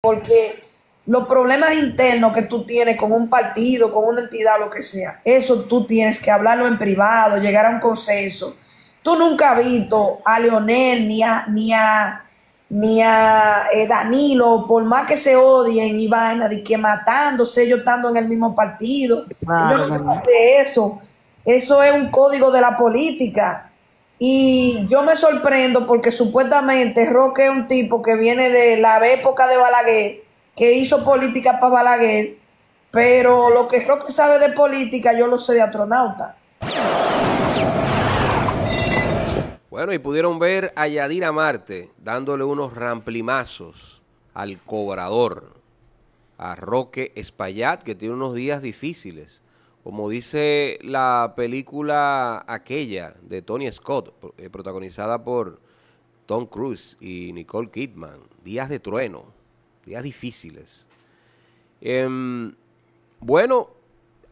porque los problemas internos que tú tienes con un partido, con una entidad, lo que sea, eso tú tienes que hablarlo en privado, llegar a un consenso. Tú nunca has visto a Leonel ni a, ni a, eh, Danilo, por más que se odien y vaina, de que matándose, ellos estando en el mismo partido. De yo no, eso. Eso es un código de la política. Y yo me sorprendo porque supuestamente Roque es un tipo que viene de la época de Balaguer, que hizo política para Balaguer, pero lo que Roque sabe de política yo lo sé de astronauta. Bueno, y pudieron ver a Yadira Marte dándole unos ramplimazos al cobrador, a Roque Espaillat, que tiene unos días difíciles como dice la película aquella de Tony Scott, eh, protagonizada por Tom Cruise y Nicole Kidman, días de trueno, días difíciles. Em, bueno,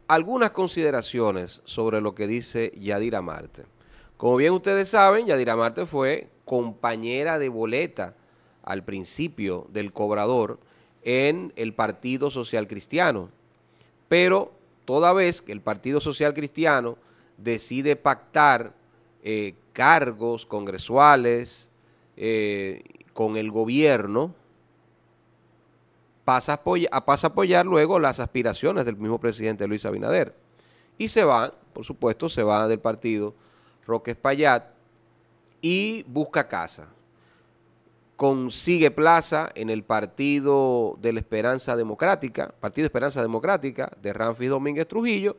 algunas consideraciones sobre lo que dice Yadira Marte. Como bien ustedes saben, Yadira Marte fue compañera de boleta al principio del cobrador en el Partido Social Cristiano, pero toda vez que el Partido Social Cristiano decide pactar eh, cargos congresuales eh, con el gobierno, pasa a, apoyar, pasa apoyar luego las aspiraciones del mismo presidente Luis Abinader. Y se va, por supuesto, se va del partido Roque Espaillat y busca casa consigue plaza en el partido de la Esperanza Democrática, Partido de Esperanza Democrática de Ramfis Domínguez Trujillo,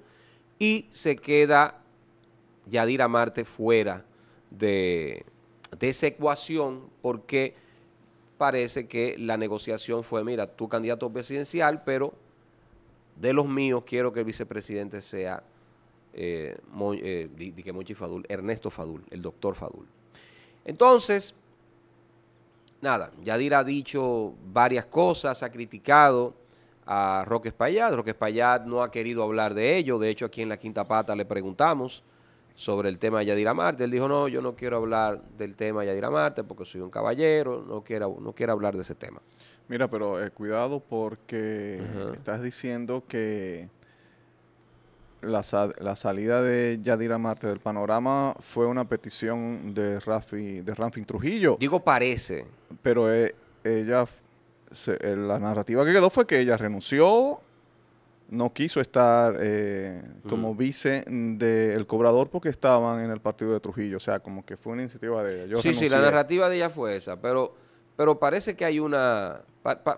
y se queda Yadira Marte fuera de, de esa ecuación porque parece que la negociación fue, mira, tu candidato presidencial, pero de los míos quiero que el vicepresidente sea eh, eh Ernesto Fadul, el doctor Fadul. Entonces, nada, Yadir ha dicho varias cosas, ha criticado a Roque Espaillat. Roque Espaillat no ha querido hablar de ello. De hecho, aquí en La Quinta Pata le preguntamos sobre el tema de Yadira Marte. Él dijo, no, yo no quiero hablar del tema de Yadira Marte porque soy un caballero, no quiero, no hablar de ese tema. Mira, pero eh, cuidado porque estás diciendo que la, la, salida de Yadira Marte del panorama fue una petición de Rafi, de Ramfin Trujillo. Digo parece pero eh, ella, eh, la narrativa que quedó fue que ella renunció, no quiso estar eh, como vice del cobrador porque estaban en el partido de Trujillo. O sea, como que fue una iniciativa de ella. sí, sí, la narrativa de ella fue esa, pero, pero parece que hay una...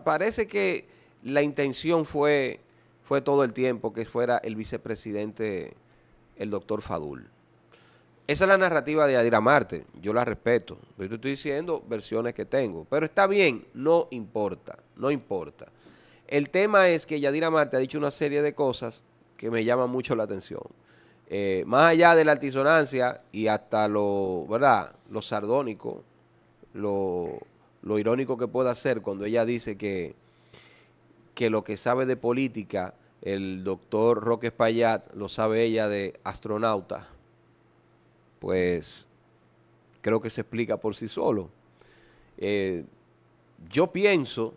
parece que la intención fue, fue todo el tiempo que fuera el vicepresidente, el doctor Fadul. Esa es la narrativa de Yadira Marte, yo la respeto. Yo te estoy diciendo versiones que tengo, pero está bien, no importa, no importa. El tema es que Yadira Marte ha dicho una serie de cosas que me llaman mucho la atención. Eh, más allá de la altisonancia y hasta lo, ¿verdad? Lo sardónico, lo, irónico que pueda ser cuando ella dice que, que lo que sabe de política, el doctor Roque Espaillat, lo sabe ella de astronauta pues creo que se explica por sí solo. Eh, yo pienso,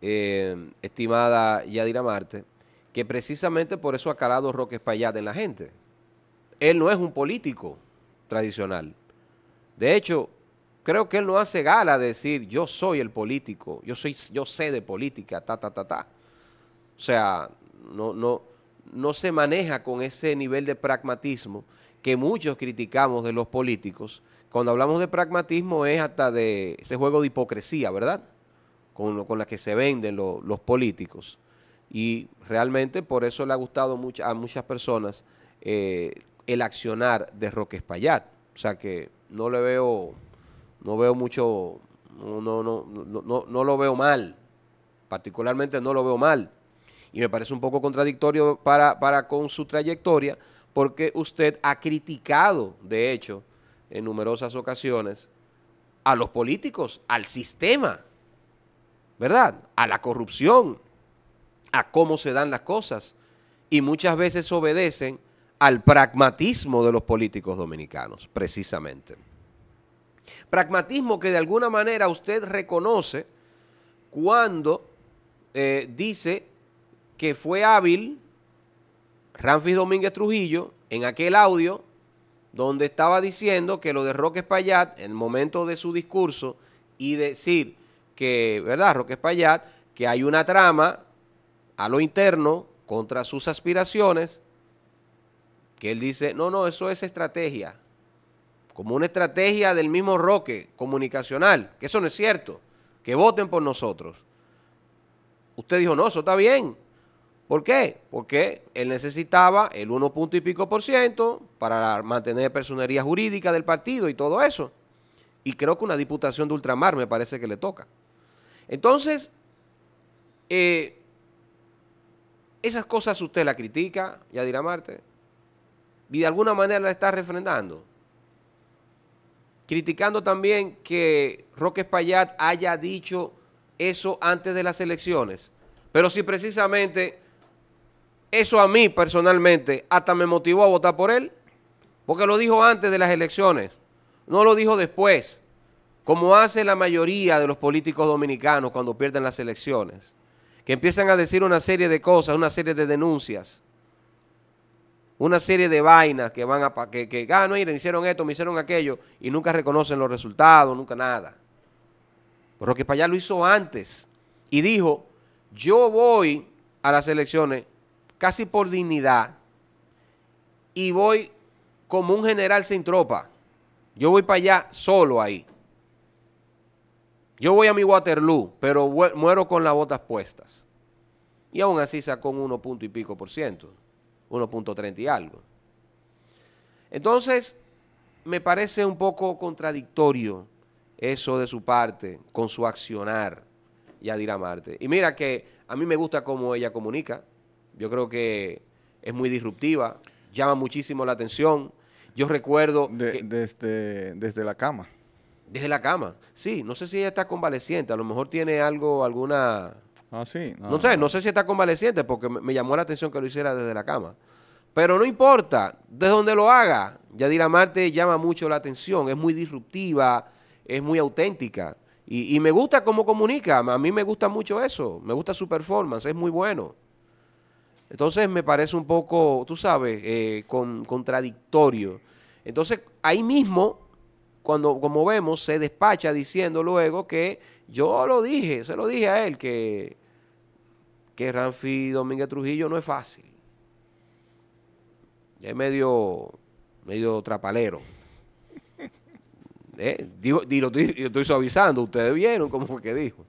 eh, estimada Yadira Marte, que precisamente por eso ha calado Roque Espaillat en la gente. Él no es un político tradicional. De hecho, creo que él no hace gala de decir yo soy el político, yo, soy, yo sé de política, ta, ta, ta, ta. O sea, no, no se maneja con ese nivel de pragmatismo que muchos criticamos de los políticos, cuando hablamos de pragmatismo es hasta de ese juego de hipocresía, ¿verdad? Con, con la que se venden los políticos. Y realmente por eso le ha gustado a muchas personas eh, el accionar de Roque Espaillat. O sea que no le veo, no veo mucho, no, no, no, no, no lo veo mal, particularmente no lo veo mal. Y me parece un poco contradictorio para, para con su trayectoria, porque usted ha criticado, de hecho, en numerosas ocasiones, a los políticos, al sistema, ¿verdad? A la corrupción, a cómo se dan las cosas. Y muchas veces obedecen al pragmatismo de los políticos dominicanos, precisamente. Pragmatismo que de alguna manera usted reconoce cuando eh, dice que fue hábil Ramfis Domínguez Trujillo en aquel audio donde estaba diciendo que lo de Roque Espaillat, en el momento de su discurso, y decir que, ¿verdad? Roque Espaillat, que hay una trama a lo interno contra sus aspiraciones, que él dice, no, no, eso es estrategia, como una estrategia del mismo Roque comunicacional, que eso no es cierto, que voten por nosotros. Usted dijo, no, eso está bien, ¿Por qué? Porque él necesitaba el uno punto y pico por ciento para mantener personería jurídica del partido y todo eso. Y creo que una diputación de ultramar me parece que le toca. Entonces, eh, esas cosas usted la critica, ya dirá Marte, y de alguna manera la está refrendando. Criticando también que Roque Payat haya dicho eso antes de las elecciones. Pero si precisamente eso a mí personalmente hasta me motivó a votar por él, porque lo dijo antes de las elecciones, no lo dijo después, como hace la mayoría de los políticos dominicanos cuando pierden las elecciones, que empiezan a decir una serie de cosas, una serie de denuncias, una serie de vainas que van a que, que ah, hicieron esto, me hicieron aquello, y nunca reconocen los resultados, nunca nada. Pero que para allá lo hizo antes y dijo, yo voy a las elecciones casi por dignidad, y voy como un general sin tropa. Yo voy para allá solo ahí. Yo voy a mi Waterloo, pero muero con las botas puestas. Y aún así sacó un 1.5%, punto y pico por ciento, 1.30 y algo. Entonces, me parece un poco contradictorio eso de su parte con su accionar, Yadira Marte. Y mira que a mí me gusta cómo ella comunica. Yo creo que es muy disruptiva, llama muchísimo la atención. Yo recuerdo... Este, desde, la cama. Desde la cama, sí. No sé si ella está convaleciente, a lo mejor tiene algo, alguna... Ah, sí. No, sé, no sé si está convaleciente porque me, llamó la atención que lo hiciera desde la cama. Pero no importa, desde donde lo haga, Yadira Marte llama mucho la atención, es muy disruptiva, es muy auténtica. Y, y, me gusta cómo comunica, a mí me gusta mucho eso, me gusta su performance, es muy bueno. Entonces me parece un poco, tú sabes, eh, contradictorio. Entonces ahí mismo, cuando como vemos, se despacha diciendo luego que yo lo dije, se lo dije a él, que, que Ranfi Domínguez Trujillo no es fácil. Es medio, medio trapalero. Eh, digo, estoy, suavizando, ustedes vieron cómo fue que dijo.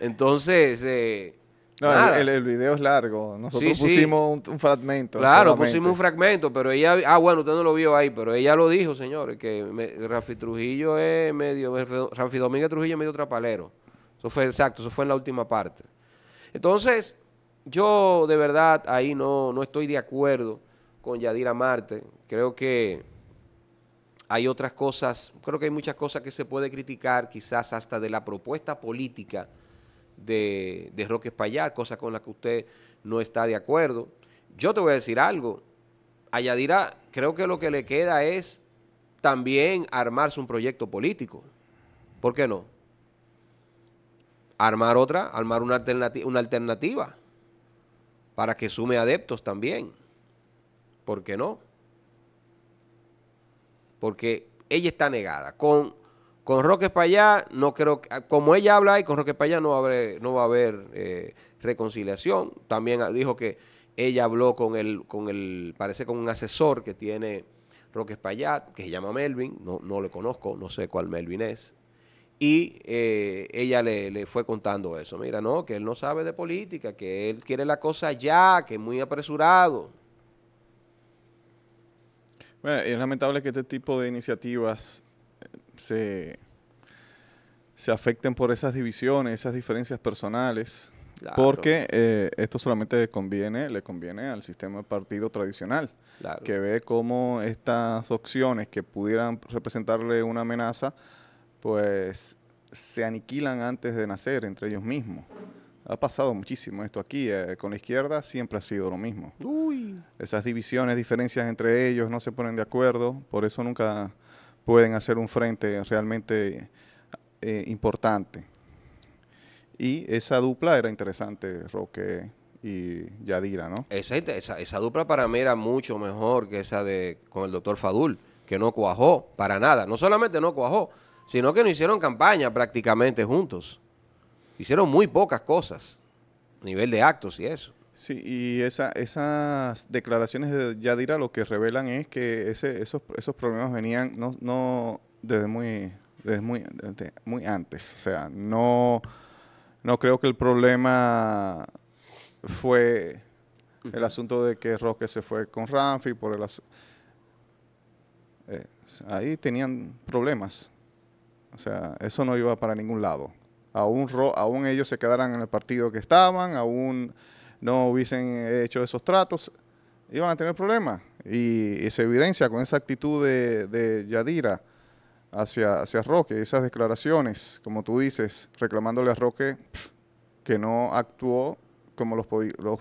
Entonces, eh, no, El, video es largo. Nosotros pusimos Un, fragmento. Claro, pusimos un fragmento, pero ella. Ah, bueno, usted no lo vio ahí, pero ella lo dijo, señores, que Rafi Trujillo es medio. Rafi Domínguez Trujillo es medio trapalero. Eso fue exacto, eso fue en la última parte. Entonces, yo de verdad ahí no, no estoy de acuerdo con Yadira Marte. Creo que hay otras cosas, creo que hay muchas cosas que se puede criticar, quizás hasta de la propuesta política de, Roque Espaillat, cosa con la que usted no está de acuerdo. Yo te voy a decir algo. A creo que lo que le queda es también armarse un proyecto político. ¿Por qué no? Armar otra, armar una, alternativa, una alternativa para que sume adeptos también. ¿Por qué no? Porque ella está negada. Con con Roque para no creo, ah, como ella habla ahí, con Roque para no va a haber, no va a haber eh, reconciliación. También ah, dijo que ella habló con el, con el, parece con un asesor que tiene Roque Espaillat, que se llama Melvin, no, no le conozco, no sé cuál Melvin es, y eh, ella le, le, fue contando eso. Mira, no, que él no sabe de política, que él quiere la cosa ya, que es muy apresurado. Bueno, es lamentable que este tipo de iniciativas se, afecten por esas divisiones, esas diferencias personales. Porque eh, esto solamente le conviene, le conviene al sistema de partido tradicional, que ve cómo estas opciones que pudieran representarle una amenaza, pues se aniquilan antes de nacer entre ellos mismos. Ha pasado muchísimo esto aquí. Eh, con la izquierda siempre ha sido lo mismo. Esas divisiones, diferencias entre ellos, no se ponen de acuerdo. Por eso nunca pueden hacer un frente realmente eh, importante. Y esa dupla era interesante, Roque y Yadira, ¿no? Esa, dupla para mí era mucho mejor que esa de con el doctor Fadul, que no cuajó para nada. No solamente no cuajó, sino que no hicieron campaña prácticamente juntos. Hicieron muy pocas cosas a nivel de actos y eso. Sí, y esa, esas declaraciones de Yadira lo que revelan es que esos, esos problemas venían no, desde muy muy, antes. O sea, no, no creo que el problema fue el asunto de que Roque se fue con Ramfi por el eh, ahí tenían problemas. O sea, eso no iba para ningún lado. Aún, aún ellos se quedaran en el partido que estaban, aún no hubiesen hecho esos tratos, iban a tener problemas. Y, se evidencia con esa actitud de, Yadira hacia, hacia Roque, esas declaraciones, como tú dices, reclamándole a Roque que no actuó como los,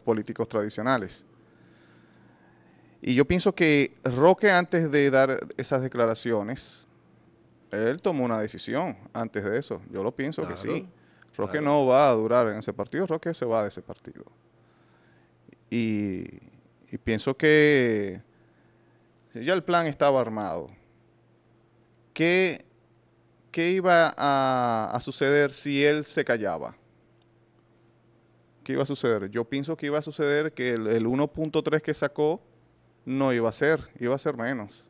políticos tradicionales. Y yo pienso que Roque antes de dar esas declaraciones, él tomó una decisión antes de eso. Yo lo pienso que sí. Roque no va a durar en ese partido, Roque se va de ese partido. Y, pienso que ya el plan estaba armado. ¿Qué, iba a, suceder si él se callaba? ¿Qué iba a suceder? Yo pienso que iba a suceder que el, 1.3 que sacó no iba a ser, iba a ser menos.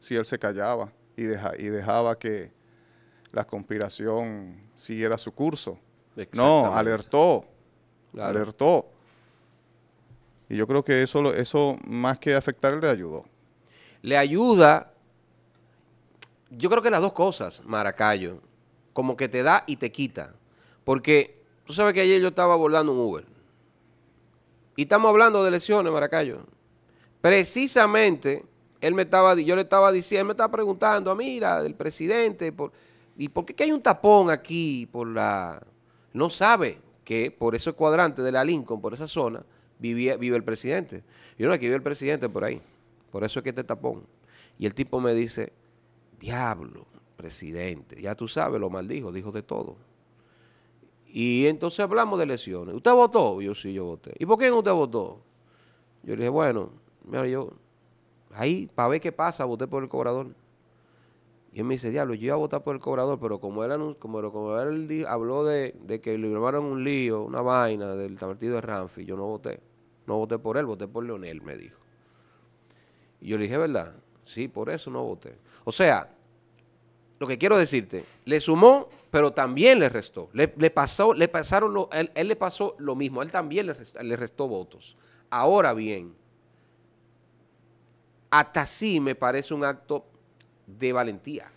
Si él se callaba y, deja, y dejaba que la conspiración siguiera su curso. No, alertó, alertó. Y yo creo que eso, eso más que afectar le ayudó. Le ayuda, yo creo que las dos cosas, Maracayo, como que te da y te quita. Porque tú sabes que ayer yo estaba abordando un Uber. Y estamos hablando de lesiones, Maracayo. Precisamente, él me estaba, yo le estaba diciendo, me estaba preguntando, ah, mira, del presidente, por, ¿y por qué hay un tapón aquí por la... No sabe que por ese cuadrante de la Lincoln, por esa zona, vive el presidente. yo no, aquí vive el presidente por ahí. Por eso es que este tapón. Y el tipo me dice, diablo, presidente, ya tú sabes, lo maldijo, dijo de todo. Y entonces hablamos de elecciones. ¿Usted votó? Yo sí, yo voté. ¿Y por qué usted votó? Yo le dije, bueno, mira, yo ahí para ver qué pasa, voté por el cobrador. Y él me dice, diablo, yo iba a votar por el cobrador, pero como él, como, como habló de, que le armaron un lío, una vaina del partido de ranfi yo no voté. No voté por él, voté por Leonel, me dijo. Y yo le dije, ¿verdad? Sí, por eso no voté. O sea, lo que quiero decirte, le sumó, pero también le restó. Le, pasó, le pasaron lo, él, le pasó lo mismo, él también le restó, le restó votos. Ahora bien, hasta sí me parece un acto de valentía.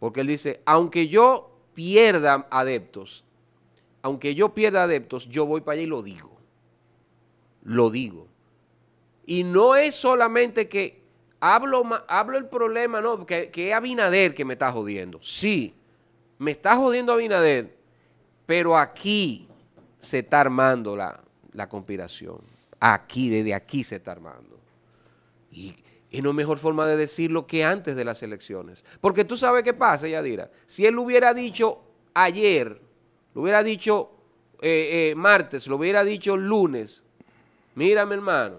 Porque él dice, aunque yo pierda adeptos, aunque yo pierda adeptos, yo voy para allá y lo digo lo digo. Y no es solamente que hablo, hablo el problema, no, que, es Abinader que me está jodiendo. Sí, me está jodiendo Abinader, pero aquí se está armando la, la conspiración. Aquí, desde aquí se está armando. Y es no mejor forma de decirlo que antes de las elecciones. Porque tú sabes qué pasa, Yadira. Si él lo hubiera dicho ayer, lo hubiera dicho eh, eh, martes, lo hubiera dicho lunes, Mírame hermano,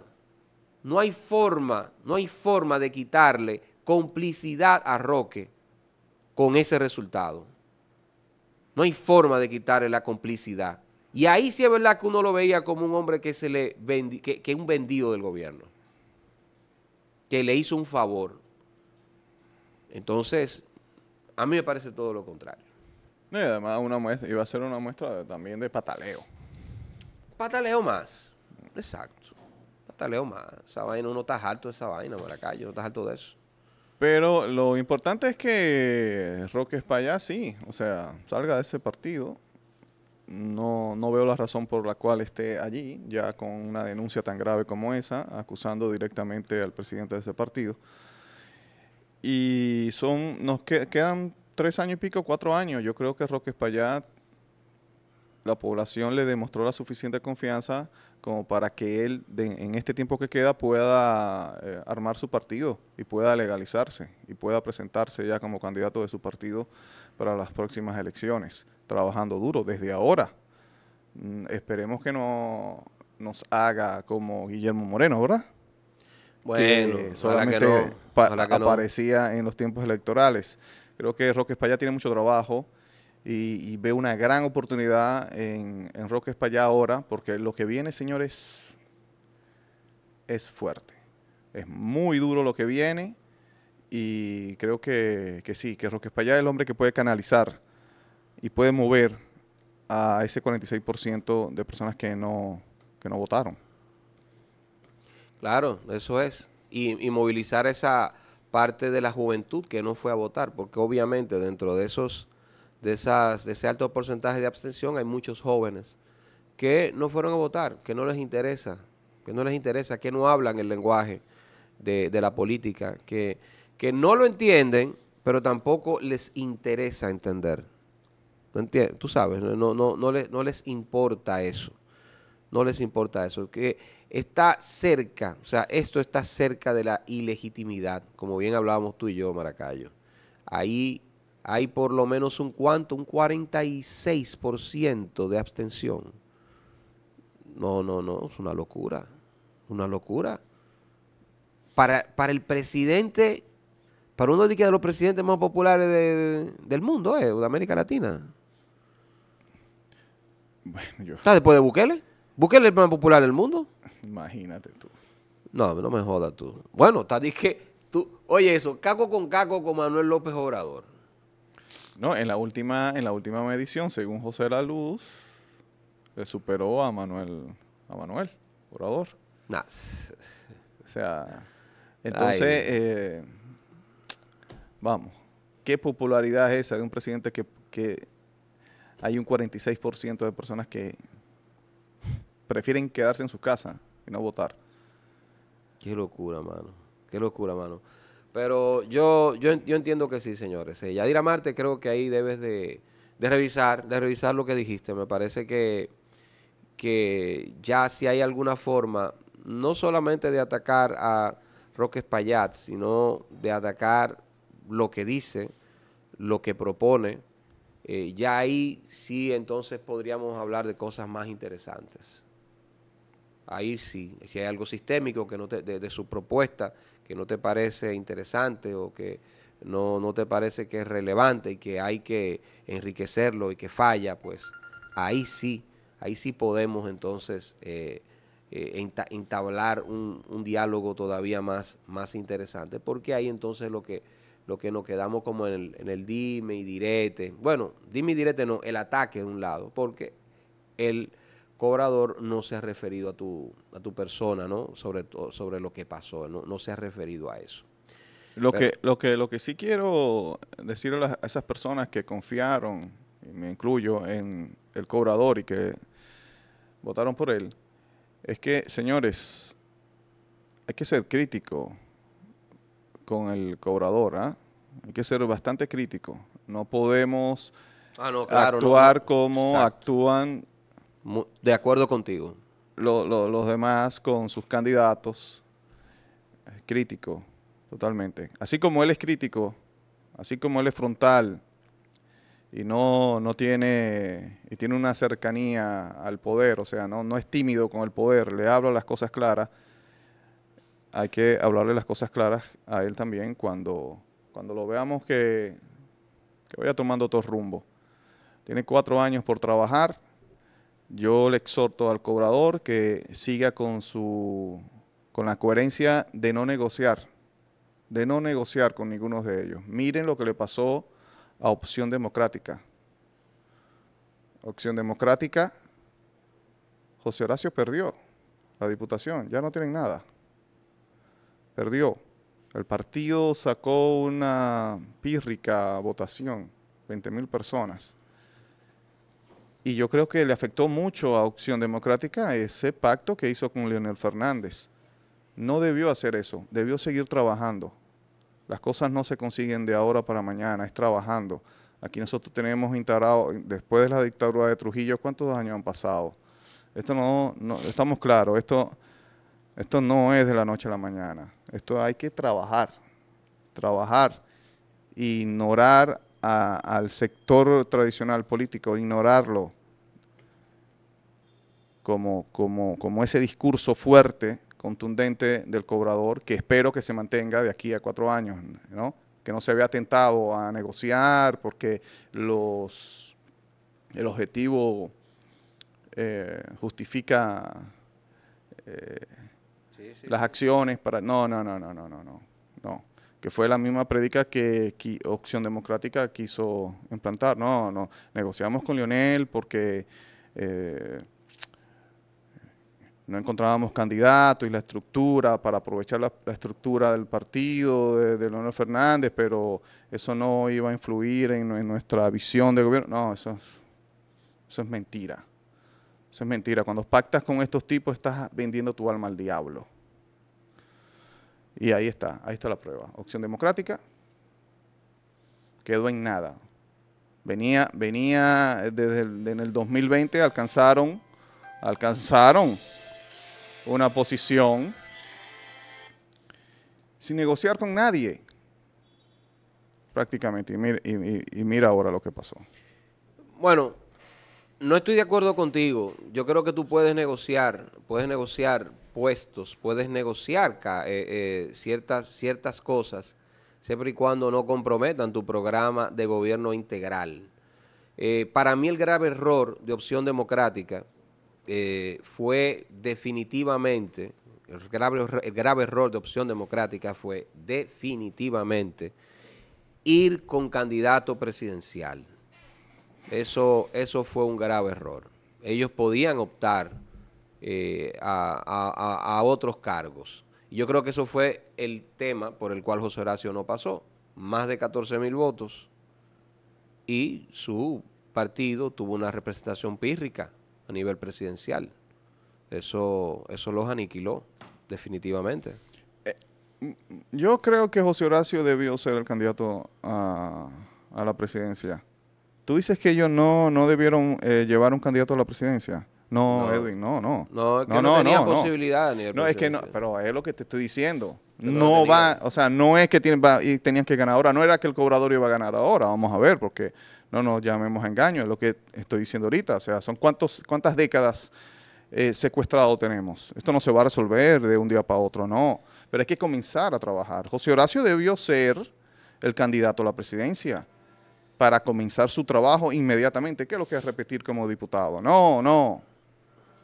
no hay forma, no hay forma de quitarle complicidad a Roque con ese resultado. No hay forma de quitarle la complicidad. Y ahí sí es verdad que uno lo veía como un hombre que se le que, un vendido del gobierno, que le hizo un favor. Entonces, a mí me parece todo lo contrario. y además una muestra, iba a ser una muestra también de pataleo. Pataleo más. Exacto. leo más. Esa vaina, uno está alto de esa vaina, acá. Yo no estás alto de eso. Pero lo importante es que Roque españa sí. O sea, salga de ese partido. No, veo la razón por la cual esté allí, ya con una denuncia tan grave como esa, acusando directamente al presidente de ese partido. Y son, nos quedan tres años y pico, cuatro años. Yo creo que Roque Espaillat la población le demostró la suficiente confianza como para que él, en este tiempo que queda, pueda eh, armar su partido y pueda legalizarse y pueda presentarse ya como candidato de su partido para las próximas elecciones, trabajando duro desde ahora. Mm, esperemos que no nos haga como Guillermo Moreno, ¿verdad? Bueno, solamente aparecía en los tiempos electorales. Creo que Roque España tiene mucho trabajo y, ve una gran oportunidad en, en Roque ahora, porque lo que viene, señores, es fuerte. Es muy duro lo que viene y creo que, sí, que Roque Espallá es el hombre que puede canalizar y puede mover a ese 46% de personas que no, no votaron. Claro, eso es. Y, y movilizar esa parte de la juventud que no fue a votar, porque obviamente dentro de esos de, esas, de ese alto porcentaje de abstención, hay muchos jóvenes que no fueron a votar, que no les interesa, que no les interesa, que no hablan el lenguaje de, la política, que, que no lo entienden, pero tampoco les interesa entender. ¿No Tú sabes, no, no, no, les, no les importa eso. No les importa eso. Que está cerca, o sea, esto está cerca de la ilegitimidad, como bien hablábamos tú y yo, Maracayo. Ahí hay por lo menos un cuanto, un 46% de abstención. No, no, no, es una locura, una locura. Para, el presidente, para uno de los presidentes más populares del mundo, eh, de América Latina. Bueno, ¿Está después de Bukele? ¿Bukele es el más popular del mundo? Imagínate tú. No, no me jodas tú. Bueno, está que tú, oye eso, caco con caco con Manuel López Obrador. No, en la última, en la última medición, según José La Luz, le superó a Manuel, a Manuel, orador. Nah. O sea, entonces, eh, vamos, ¿qué popularidad es esa de un presidente que, que hay un 46% de personas que prefieren quedarse en su casa y no votar? Qué locura, mano. Qué locura, mano. Pero yo, yo, entiendo que sí, señores. Eh, Yadira Marte, creo que ahí debes de, revisar, de revisar lo que dijiste. Me parece que, que ya si hay alguna forma, no solamente de atacar a Roque Espaillat, sino de atacar lo que dice, lo que propone, eh, ya ahí sí entonces podríamos hablar de cosas más interesantes. Ahí sí, si hay algo sistémico que no de, su propuesta que no te parece interesante o que no, te parece que es relevante y que hay que enriquecerlo y que falla, pues ahí sí, ahí sí podemos entonces eh, eh, entablar un, diálogo todavía más, más interesante, porque ahí entonces lo que, lo que nos quedamos como en el, en el dime y direte, bueno, dime y direte no, el ataque de un lado, porque el cobrador no se ha referido a tu, a tu persona, ¿no? Sobre, sobre lo que pasó, ¿no? no se ha referido a eso. Lo, que, lo, que, lo que sí quiero decirle a esas personas que confiaron, y me incluyo, en el cobrador y que votaron por él, es que, señores, hay que ser crítico con el cobrador, ¿ah? Hay que ser bastante crítico. No podemos ah, actuar como actúan de acuerdo contigo. los demás con sus candidatos. crítico, totalmente. Así como él es crítico, así como él es frontal y no, no tiene, y tiene una cercanía al poder, o sea, no, no es tímido con el poder, le habla las cosas claras. Hay que hablarle las cosas claras a él también cuando, cuando lo veamos que, que vaya tomando otro rumbo. Tiene cuatro años por trabajar yo le exhorto al cobrador que siga con, su, con la coherencia de no negociar, de no negociar con ninguno de ellos. Miren lo que le pasó a Opción Democrática. Opción Democrática, José Horacio perdió la diputación, ya no tienen nada. Perdió. El partido sacó una pírrica votación, 20 mil personas. Y yo creo que le afectó mucho a Opción Democrática ese pacto que hizo con Leonel Fernández. No debió hacer eso, debió seguir trabajando. Las cosas no se consiguen de ahora para mañana, es trabajando. Aquí nosotros tenemos integrado, después de la dictadura de Trujillo, ¿cuántos años han pasado? Esto no, no estamos claros, esto, esto no es de la noche a la mañana. Esto hay que trabajar, trabajar, ignorar al sector tradicional político, ignorarlo, como, como, ese discurso fuerte, contundente del cobrador, que espero que se mantenga de aquí a cuatro años, ¿no? que no se vea tentado a negociar porque los, el objetivo eh, justifica eh, las acciones para... No, no, no, no, no, no, no, no. Que fue la misma predica que, Opción Democrática quiso implantar. No, no. Negociamos con Lionel porque... Eh, no encontrábamos candidatos y la estructura para aprovechar la, estructura del partido de, de, Leonel Fernández, pero eso no iba a influir en, nuestra visión de gobierno. No, eso es, eso es mentira. Eso es mentira. Cuando pactas con estos tipos estás vendiendo tu alma al diablo. Y ahí está, ahí está la prueba. Opción democrática quedó en nada. Venía, venía desde en el 2020 alcanzaron, alcanzaron una posición sin negociar con nadie, prácticamente. Y mira, y, mira ahora lo que pasó. Bueno, no estoy de acuerdo contigo. Yo creo que tú puedes negociar, puedes negociar puestos, puedes negociar eh, eh, ciertas, ciertas cosas, siempre y cuando no comprometan tu programa de gobierno integral. Eh, para mí el grave error de opción democrática eh, fue definitivamente, el grave, error de opción democrática fue definitivamente ir con candidato presidencial. Eso, eso fue un grave error. Ellos podían optar eh, a, otros cargos. yo creo que eso fue el tema por el cual José Horacio no pasó. Más de 14 mil votos y su partido tuvo una representación pírrica a nivel presidencial. Eso, eso los aniquiló, definitivamente. Eh, yo creo que José Horacio debió ser el candidato a, la presidencia. Tú dices que ellos no, no debieron eh, llevar un candidato a la presidencia. No, Edwin, no, no. No, es que no, tenía posibilidad ni No, es que no, pero es lo que te estoy diciendo. no va, o sea, no es que tienen, y tenían que ganar ahora, no era que el cobrador iba a ganar ahora, vamos a ver, porque no nos llamemos engaño, es lo que estoy diciendo ahorita. O sea, son cuántos, cuántas décadas eh, secuestrado tenemos. Esto no se va a resolver de un día para otro, no. Pero hay que comenzar a trabajar. José Horacio debió ser el candidato a la presidencia para comenzar su trabajo inmediatamente. ¿Qué es lo que es repetir como diputado? No, no.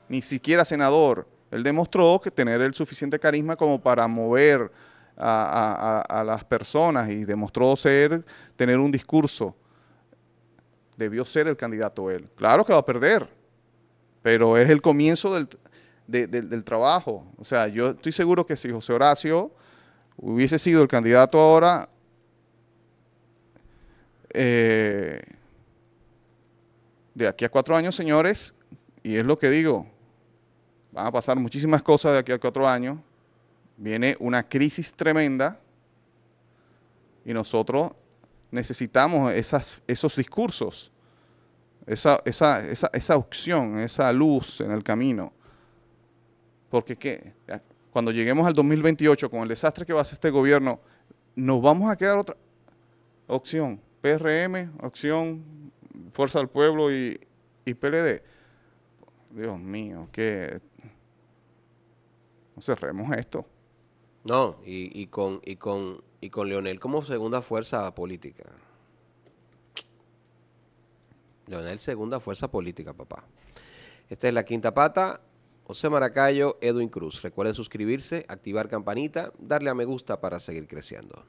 Ni siquiera senador. Él demostró que tener el suficiente carisma como para mover a, a las personas y demostró ser, tener un discurso debió ser el candidato él. Claro que va a perder, pero es el comienzo del, trabajo. O sea, yo estoy seguro que si José Horacio hubiese sido el candidato ahora, eh, de aquí a cuatro años, señores, y es lo que digo, van a pasar muchísimas cosas de aquí a cuatro años, viene una crisis tremenda y nosotros necesitamos esos discursos, esa, opción, esa luz en el camino. Porque cuando lleguemos al 2028 con el desastre que va a hacer este gobierno, nos vamos a quedar otra opción, PRM, opción, Fuerza del Pueblo y, PLD. Dios mío, que no cerremos esto. No, y con, y con y con Leonel como segunda fuerza política. Leonel, segunda fuerza política, papá. Esta es la quinta pata. José Maracayo, Edwin Cruz. Recuerden suscribirse, activar campanita, darle a me gusta para seguir creciendo.